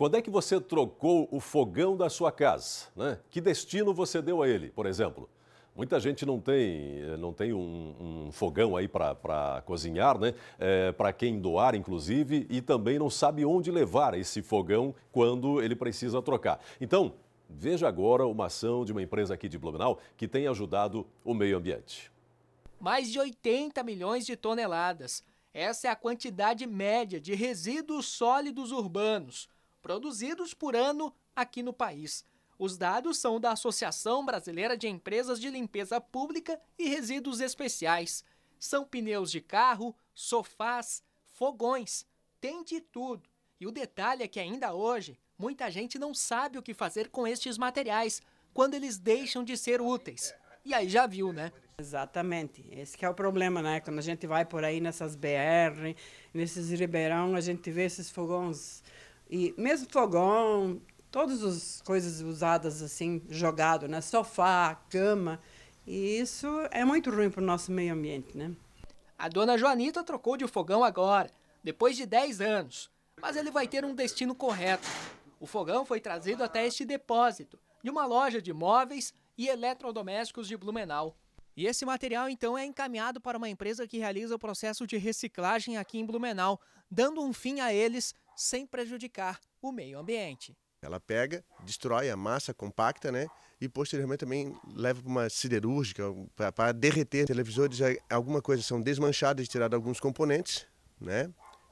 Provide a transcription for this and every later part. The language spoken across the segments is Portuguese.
Quando é que você trocou o fogão da sua casa? Né? Que destino você deu a ele, por exemplo? Muita gente não tem, eh, não tem um, um fogão aí para cozinhar, né? É, eh, para quem doar, inclusive, e também não sabe onde levar esse fogão quando ele precisa trocar. Então, veja agora uma ação de uma empresa aqui de Blumenau que tem ajudado o meio ambiente. Mais de 80 milhões de toneladas. Essa é a quantidade média de resíduos sólidos urbanos produzidos por ano aqui no país. Os dados são da Associação Brasileira de Empresas de Limpeza Pública e Resíduos Especiais. São pneus de carro, sofás, fogões, tem de tudo. E o detalhe é que ainda hoje, muita gente não sabe o que fazer com estes materiais quando eles deixam de ser úteis. E aí já viu, né? Exatamente. Esse é o problema, né? Quando a gente vai por aí nessas BR, nesses ribeirão, a gente vê esses fogões e mesmo fogão, todas as coisas usadas assim, jogado, né? Sofá, cama. E isso é muito ruim para o nosso meio ambiente, né? A dona Joanita trocou de fogão agora, depois de 10 anos. Mas ele vai ter um destino correto. O fogão foi trazido até este depósito de uma loja de móveis e eletrodomésticos de Blumenau. E esse material então é encaminhado para uma empresa que realiza o processo de reciclagem aqui em Blumenau, dando um fim a eles sem prejudicar o meio ambiente. Ela pega, destrói a massa compacta, né? E posteriormente também leva para uma siderúrgica para derreter televisores. É alguma coisa são desmanchadas e tirados alguns componentes, né?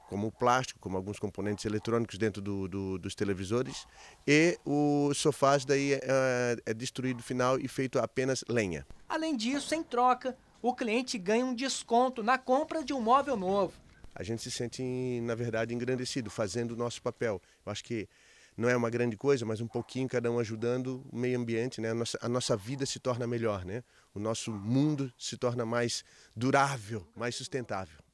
Como o plástico, como alguns componentes eletrônicos dentro do, do, dos televisores. E o sofás daí é, é destruído final e feito apenas lenha. Além disso, em troca, o cliente ganha um desconto na compra de um móvel novo. A gente se sente, na verdade, engrandecido, fazendo o nosso papel. Eu acho que não é uma grande coisa, mas um pouquinho cada um ajudando o meio ambiente, né? A nossa, a nossa vida se torna melhor, né? O nosso mundo se torna mais durável, mais sustentável.